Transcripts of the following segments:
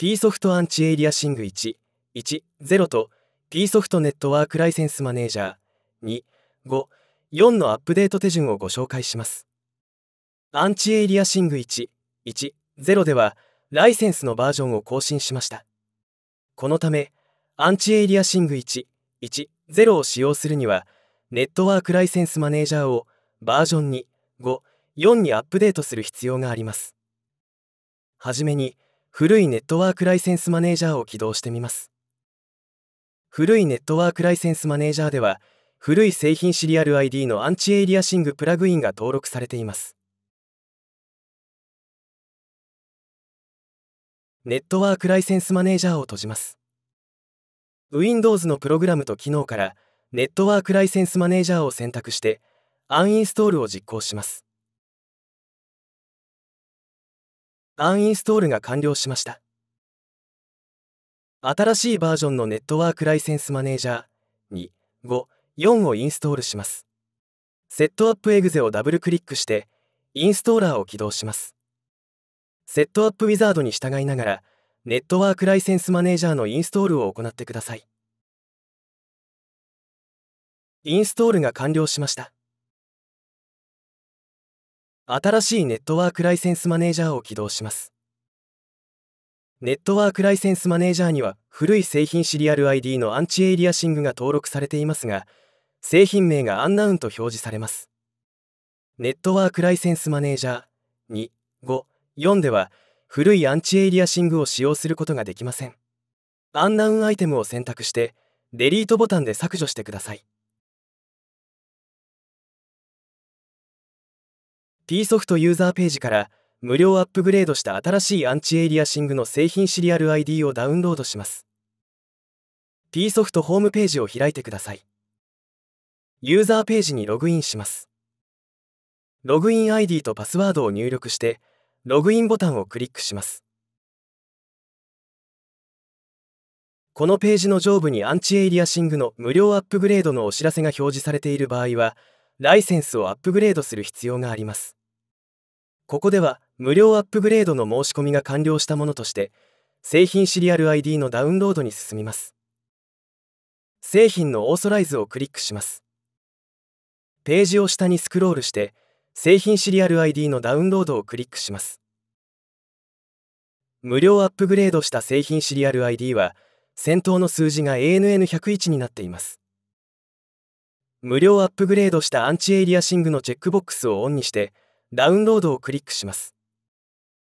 P ソフトアンチエイリアシング110と P ソフトネットワークライセンスマネージャー254のアップデート手順をご紹介します。アンチエイリアシング110ではライセンスのバージョンを更新しました。このため、アンチエイリアシング110を使用するには、ネットワークライセンスマネージャーをバージョン2、5、4にアップデートする必要があります。はじめに、古いネットワークライセンスマネージャーを起動してみます古いネットワークライセンスマネージャーでは古い製品シリアル ID のアンチエイリアシングプラグインが登録されていますネットワークライセンスマネージャーを閉じます Windows のプログラムと機能からネットワークライセンスマネージャーを選択してアンインストールを実行しますアンインストールが完了しました新しいバージョンのネットワークライセンスマネージャー254をインストールしますセットアップエグゼをダブルクリックしてインストーラーを起動しますセットアップウィザードに従いながらネットワークライセンスマネージャーのインストールを行ってくださいインストールが完了しました新しいネットワークライセンスマネージャーを起動しますネットワークライセンスマネージャーには古い製品シリアル ID のアンチエイリアシングが登録されていますが製品名がアンナウンと表示されますネットワークライセンスマネージャー254では古いアンチエイリアシングを使用することができませんアンナウンアイテムを選択してデリートボタンで削除してください P ソフトユーザーページから無料アップグレードした新しいアンチエイリアシングの製品シリアル ID をダウンロードします。P ソフトホームページを開いてください。ユーザーページにログインします。ログイン ID とパスワードを入力して、ログインボタンをクリックします。このページの上部にアンチエイリアシングの無料アップグレードのお知らせが表示されている場合は、ライセンスをアップグレードする必要があります。ここでは無料アップグレードの申し込みが完了したものとして製品シリアル ID のダウンロードに進みます製品のオーソライズをクリックしますページを下にスクロールして製品シリアル ID のダウンロードをクリックします無料アップグレードした製品シリアル ID は先頭の数字が ANN101 になっています無料アップグレードしたアンチエイリアシングのチェックボックスをオンにしてダウンロードをクリックします。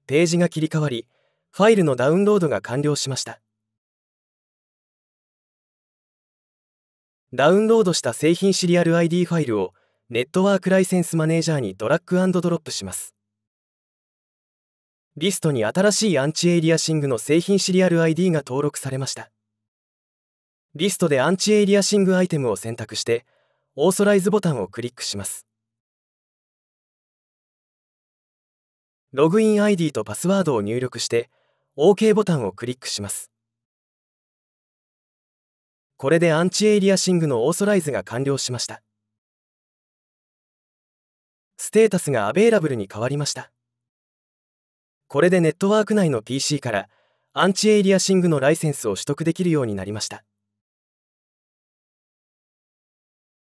ページが切り替わり、ファイルのダウンロードが完了しました。ダウンロードした製品シリアル ID ファイルをネットワークライセンスマネージャーにドラッグドロップします。リストに新しいアンチエイリアシングの製品シリアル ID が登録されました。リストでアンチエイリアシングアイテムを選択して、オーソライズボタンをクリックします。ログイン ID とパスワードを入力して OK ボタンをクリックします。これでアンチエイリアシングのオーソライズが完了しました。ステータスがアベイラブルに変わりました。これでネットワーク内の PC からアンチエイリアシングのライセンスを取得できるようになりました。